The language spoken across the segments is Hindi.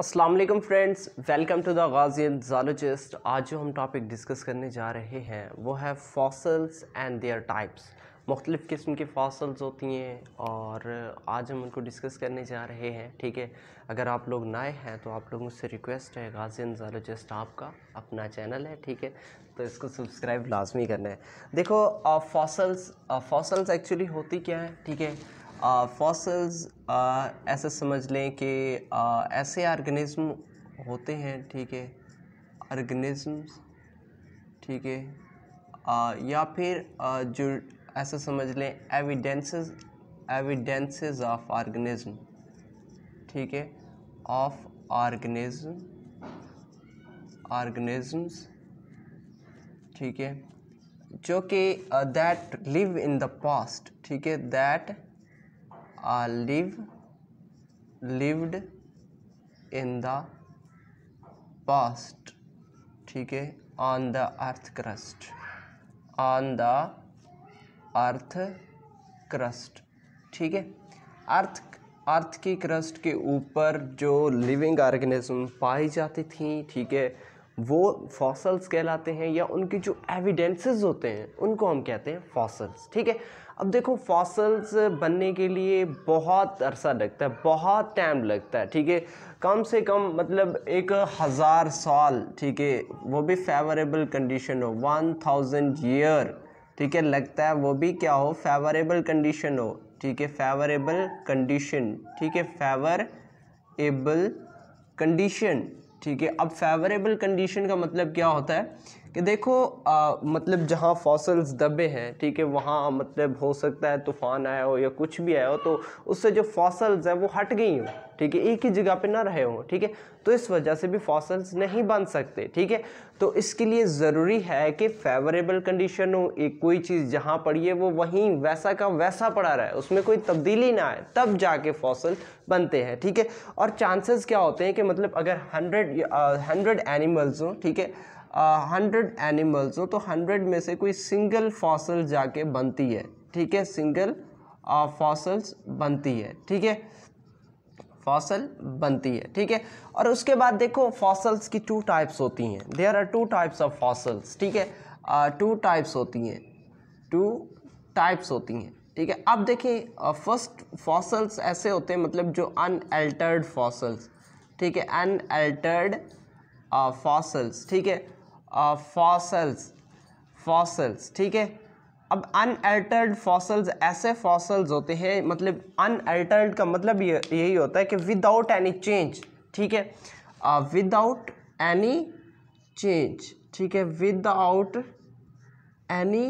Aslam friends welcome to the गाजियन जालोजिस्ट आज जो हम टॉपिक डिस्कस करने जा रहे हैं वो है फॉसल्स एंड देयर टाइप्स मुख्तलिफ़ किस्म की फॉसल्स होती हैं और आज हम उनको डिस्कस करने जा रहे हैं ठीक है अगर आप लोग नए हैं तो आप लोगों से रिक्वेस्ट है गाजियन जालोजिस्ट आपका अपना चैनल है ठीक है तो इसको सब्सक्राइब लाजमी करना है देखो फॉसल्स फॉसल्स एक्चुअली होती क्या है ठीक है फॉसल्स ऐसा समझ लें कि ऐसे आर्गेनिज़्म होते हैं ठीक है आर्गेनिज़म्स ठीक है या फिर जो ऐसा समझ लें एविडेंसेस एविडेंसेस ऑफ आर्गेनिज़्म ठीक है ऑफ आर्गेनिज़्म आर्गेनिज़म्स ठीक है जो कि that live in the past ठीक है that uh live lived in the past ठीक है on the earth crust on the earth crust ठीक है अर्थ अर्थ की क्रस्ट के ऊपर जो लिविंग ऑर्गेनिज्म पाई जाती थी ठीक है वो फॉसल्स कहलाते हैं या उनके जो एविडेंसेस होते हैं उनको हम कहते हैं फॉसल्स ठीक है अब देखो फॉसल्स बनने के लिए बहुत अरसा लगता है बहुत टाइम लगता है ठीक है कम से कम मतलब एक हज़ार साल ठीक है वो भी फेवरेबल कंडीशन हो वन थाउजेंड ईयर ठीक है लगता है वो भी क्या हो फेवरेबल कंडीशन हो ठीक है फेवरेबल कंडीशन ठीक है फेवरेबल कंडीशन ठीक है अब फेवरेबल कंडीशन का मतलब क्या होता है कि देखो आ, मतलब जहाँ फॉसल्स दबे हैं ठीक है वहाँ मतलब हो सकता है तूफान आया हो या कुछ भी आया हो तो उससे जो फॉसल्स हैं वो हट गई हों ठीक है एक ही जगह पे ना रहे हों ठीक है तो इस वजह से भी फॉसल्स नहीं बन सकते ठीक है तो इसके लिए ज़रूरी है कि फेवरेबल कंडीशन हो एक कोई चीज़ जहाँ पड़ी है वो वहीं वैसा का वैसा पड़ा रहा है उसमें कोई तब्दीली ना आए तब जाके फॉसल बनते हैं ठीक है और चांसेस क्या होते हैं कि मतलब अगर हंड्रेड हंड्रेड एनिमल्स हों ठीक है हंड्रेड एनिमल्स हो तो हंड्रेड में से कोई सिंगल फॉसल जाके बनती है ठीक है सिंगल फॉसल्स बनती है ठीक है फॉसल बनती है ठीक है और उसके बाद देखो फॉसल्स की टू टाइप्स होती हैं there are two types of fossils ठीक है टू टाइप्स होती हैं टू टाइप्स होती हैं ठीक है अब देखिए फर्स्ट फॉसल्स ऐसे होते हैं मतलब जो अनअल्टर्ड फॉसल्स ठीक है अनअल्टर्ड फॉसल्स ठीक है फॉसल्स uh, फॉसल्स ठीक है अब अनअल्टर्ड फॉसल्स ऐसे फॉसल्स होते हैं मतलब अनअल्टर्ड का मतलब ये यही होता है कि विदाउट एनी चेंज ठीक है विदाउट एनी चेंज ठीक है विदाउट एनी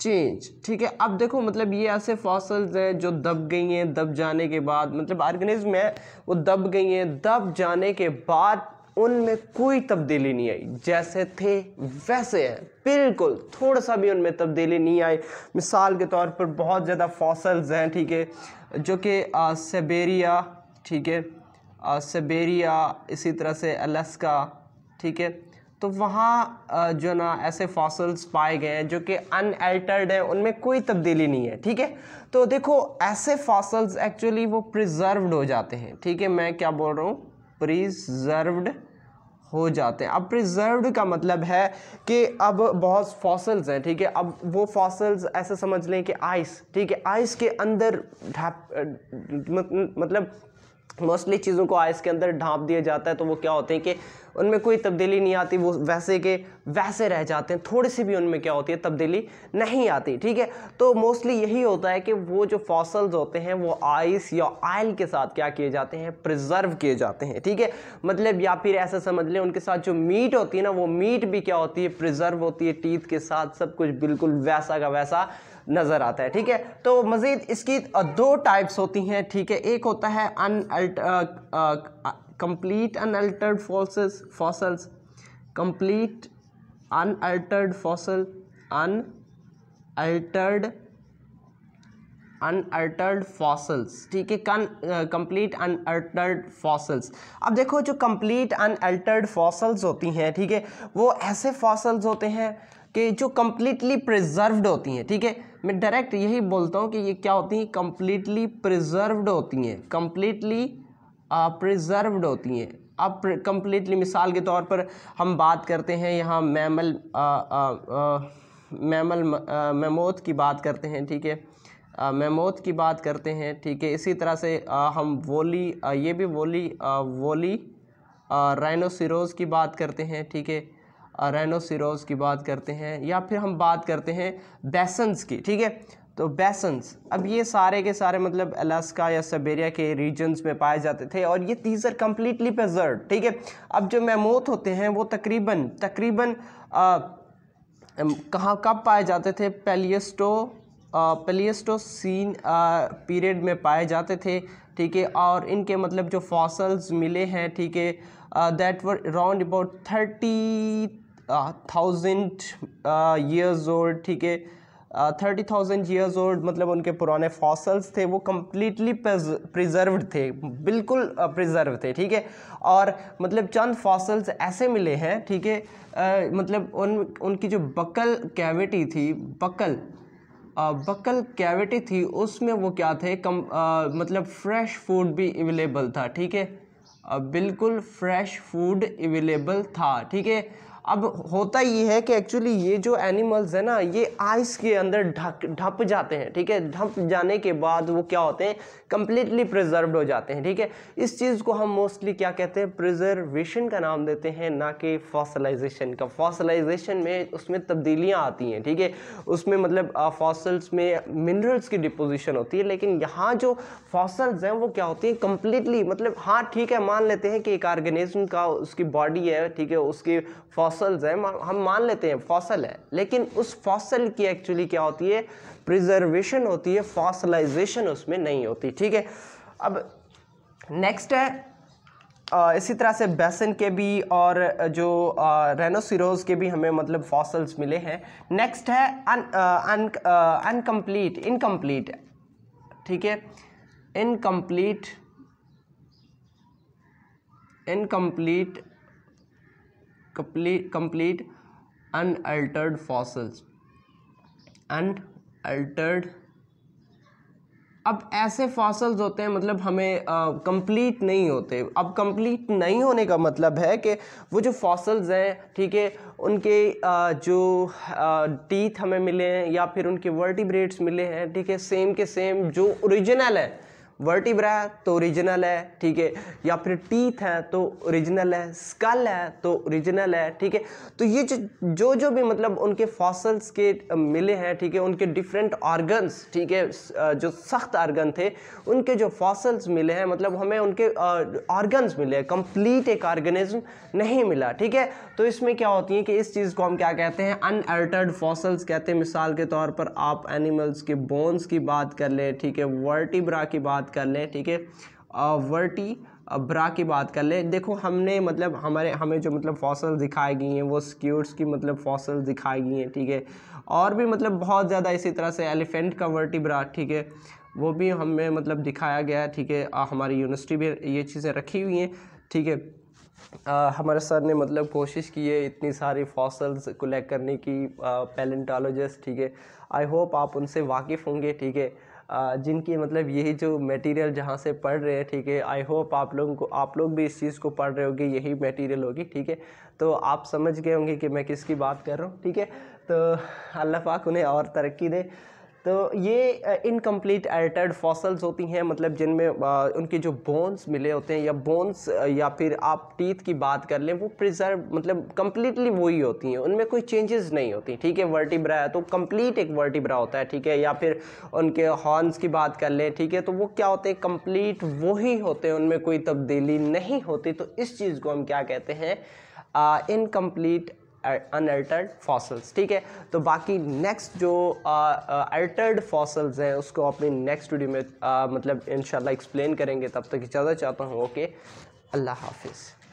चेंज ठीक है अब देखो मतलब ये ऐसे फॉसल्स हैं जो दब गई हैं दब जाने के बाद मतलब ऑर्गेनिज्म है वो दब गई हैं दब जाने के बाद उनमें कोई तब्दीली नहीं आई जैसे थे वैसे हैं बिल्कुल थोड़ा सा भी उनमें तब्दीली नहीं आई मिसाल के तौर पर बहुत ज़्यादा फॉसल्स हैं ठीक है जो कि सेबेरिया ठीक है सेबेरिया इसी तरह से अलस्का ठीक है तो वहाँ जो ना ऐसे फॉसल्स पाए गए हैं जो कि अनअल्टर्ड हैं उनमें कोई तब्दीली नहीं है ठीक है तो देखो ऐसे फॉसल्स एक्चुअली वो प्रिजर्व्ड हो जाते हैं ठीक है मैं क्या बोल रहा हूँ प्रिजर्व्ड हो जाते हैं अब प्रिजर्व्ड का मतलब है कि अब बहुत फॉसल्स हैं ठीक है अब वो फॉसल्स ऐसे समझ लें कि आइस ठीक है आइस के अंदर मतलब मोस्टली चीज़ों को आइस के अंदर ढांप दिया जाता है तो वो क्या होते हैं कि उनमें कोई तब्दीली नहीं आती वो वैसे के वैसे रह जाते हैं थोड़ी सी भी उनमें क्या होती है तब्दीली नहीं आती ठीक है तो मोस्टली यही होता है कि वो जो फॉसल्स होते हैं वो आइस या आयल के साथ क्या किए जाते हैं प्रिजर्व किए जाते हैं ठीक है मतलब या फिर ऐसा समझ लें उनके साथ जो मीट होती है ना वो मीट भी क्या होती है प्रिजर्व होती है टीथ के साथ सब कुछ बिल्कुल वैसा का वैसा नज़र आता है ठीक है तो मज़ीद इसकी दो टाइप्स होती हैं ठीक है एक होता है uncomplete unaltered fossils fossils complete unaltered fossil unaltered unaltered fossils ठीक है कन कंप्लीट अनअल्टर्ड फॉसल्स अब देखो जो कंप्लीट अनअल्टर्ड फॉसल्स होती हैं ठीक है वो ऐसे फॉसल्स होते हैं कि जो कम्प्लीटली प्रिजर्व्ड होती हैं ठीक है मैं डायरेक्ट यही बोलता हूँ कि ये क्या होती हैं कम्प्लीटली प्रिजर्वड होती हैं कम्प्लीटली प्रिजर्वड होती हैं अब कम्प्लीटली मिसाल के तौर पर हम बात करते हैं यहाँ मैमल मैमल मैमोथ की बात करते हैं ठीक है मैमोथ की बात करते हैं ठीक है इसी तरह से हम वोली ये भी वोली वोली राइनोसिरोज की बात करते हैं ठीक है रेनोसिरोज की बात करते हैं या फिर हम बात करते हैं बेसन्स की ठीक है तो बेसन्स अब ये सारे के सारे मतलब अलास्का या सबेरिया के रीजन्स में पाए जाते थे और ये तीज आर कम्प्लीटली प्रजर्व ठीक है अब जो मैमोथ होते हैं वो तकरीबन तकरीबन कहाँ कब पाए जाते थे पेलियस्टो पेलियस्टोसिन पीरियड में पाए जाते थे ठीक है और इनके मतलब जो फॉसल्स मिले हैं ठीक है that were around about thirty thousand years old ठीक है थर्टी थाउजेंड ईयर्स ओल्ड मतलब उनके पुराने फॉसल्स थे वो कम्प्लीटली प्रिजर्व थे बिल्कुल प्रिजर्व uh, थे ठीक है और मतलब चंद फॉसल्स ऐसे मिले हैं ठीक है uh, मतलब उन उनकी जो बकल कैविटी थी buccal uh, uh, buccal cavity थी उसमें वो क्या थे कम आ, मतलब फ्रेश फूड भी अवेलेबल था ठीक है बिल्कुल फ्रेश फूड अवेलेबल था ठीक है अब होता ये है कि एक्चुअली ये जो एनिमल्स है ना ये आइस के अंदर ढक ढप जाते हैं ठीक है ढप जाने के बाद वो क्या होते हैं कम्प्लीटली प्रिजर्व हो जाते हैं ठीक है इस चीज़ को हम मोस्टली क्या कहते हैं प्रिजर्वेशन का नाम देते हैं ना कि फॉसलाइजेशन का फॉसलाइजेशन में उसमें तब्दीलियाँ आती हैं ठीक है उसमें मतलब फॉसल्स में मिनरल्स की डिपोजिशन होती है लेकिन यहाँ जो फॉसल्स हैं वो क्या होती हैं कम्प्लीटली मतलब हाँ ठीक है मान लेते हैं कि एक ऑर्गेनिज्म का उसकी बॉडी है ठीक है उसके फॉस फॉसल्स हैं हम मान लेते हैं फॉसल है लेकिन उस फॉसल की एक्चुअली क्या होती है प्रिजर्वेशन होती है फॉसलाइजेशन उसमें नहीं होती ठीक है अब नेक्स्ट है इसी तरह से बेसन के भी और जो रेनोसिरोज के भी हमें मतलब फॉसल्स मिले हैं नेक्स्ट है अनकम्प्लीट इनकम्प्लीट ठीक है incomplete incomplete complete unaltered fossils unaltered अब ऐसे फॉसल्स होते हैं मतलब हमें कंप्लीट नहीं होते अब कंप्लीट नहीं होने का मतलब है कि वो जो फॉसल्स हैं ठीक है उनके आ, जो टीथ हमें मिले हैं या फिर उनके वर्टिब्रेट्स मिले हैं ठीक है सेम के सेम जो ओरिजिनल है वर्टिब्रा है तो ओरिजिनल है ठीक है या फिर टीथ तो है तो ओरिजिनल है स्कल है तो ओरिजिनल है ठीक है तो ये जो जो जो भी मतलब उनके फॉसल्स के मिले हैं ठीक है उनके डिफरेंट ऑर्गन्स ठीक है जो सख्त ऑर्गन थे उनके जो फॉसल्स मिले हैं मतलब हमें उनके ऑर्गन्स मिले हैं कंप्लीट एक ऑर्गेनिज्म नहीं मिला ठीक है तो इसमें क्या होती है कि इस चीज़ को हम क्या कहते हैं अनअल्टर्ड फॉसल्स कहते हैं मिसाल के तौर पर आप एनिमल्स के बोन्स की बात कर लें ठीक है वर्टिब्रा की बात बात कर लें ठीक है वर्टी ब्रा की बात कर लें देखो हमने मतलब हमारे हमें जो मतलब फॉसल दिखाई गई हैं वो स्क्यूट्स की मतलब फॉसल दिखाई गई हैं ठीक है और भी मतलब बहुत ज़्यादा इसी तरह से एलिफेंट का ब्रा ठीक है वो भी हमें मतलब दिखाया गया है ठीक है हमारी यूनिवर्सिटी में ये चीज़ें रखी हुई हैं ठीक है आ, हमारे सर ने मतलब कोशिश की है इतनी सारी फॉसल्स कलेक्ट करने की पैलेंटोलॉजिस्ट ठीक है आई होप आप उनसे वाकिफ़ होंगे ठीक है जिनकी मतलब यही जो मटेरियल जहाँ से पढ़ रहे हैं ठीक है आई होप आप लोगों को आप लोग भी इस चीज़ को पढ़ रहे होगे यही मटेरियल होगी ठीक है तो आप समझ गए होंगे कि मैं किसकी बात कर रहा हूँ ठीक है तो अल्लाह पाक उन्हें और तरक्की दे तो ये इनकम्प्लीट एल्टर्ड फॉसल्स होती हैं मतलब जिनमें उनके जो बोन्स मिले होते हैं या बोन्स या फिर आप टीथ की बात कर लें वो प्रिजर्व मतलब कम्प्लीटली वही होती हैं उनमें कोई चेंजेस नहीं होती ठीक है वर्टिब्रा है तो कम्प्लीट एक वर्टिब्रा होता है ठीक है या फिर उनके हॉर्न्स की बात कर लें ठीक है तो वो क्या होते हैं कम्प्लीट वही होते हैं उनमें कोई तब्दीली नहीं होती तो इस चीज़ को हम क्या कहते हैं इनकम्प्लीट अनअल्टर्ड फॉसल्स ठीक है तो बाकी नेक्स्ट जो अल्टर्ड फॉसल्स हैं उसको अपनी नेक्स्ट वीडियो में आ, मतलब इन एक्सप्लेन करेंगे तब तक इजाज़त चाहता हूँ ओके अल्लाह हाफिज़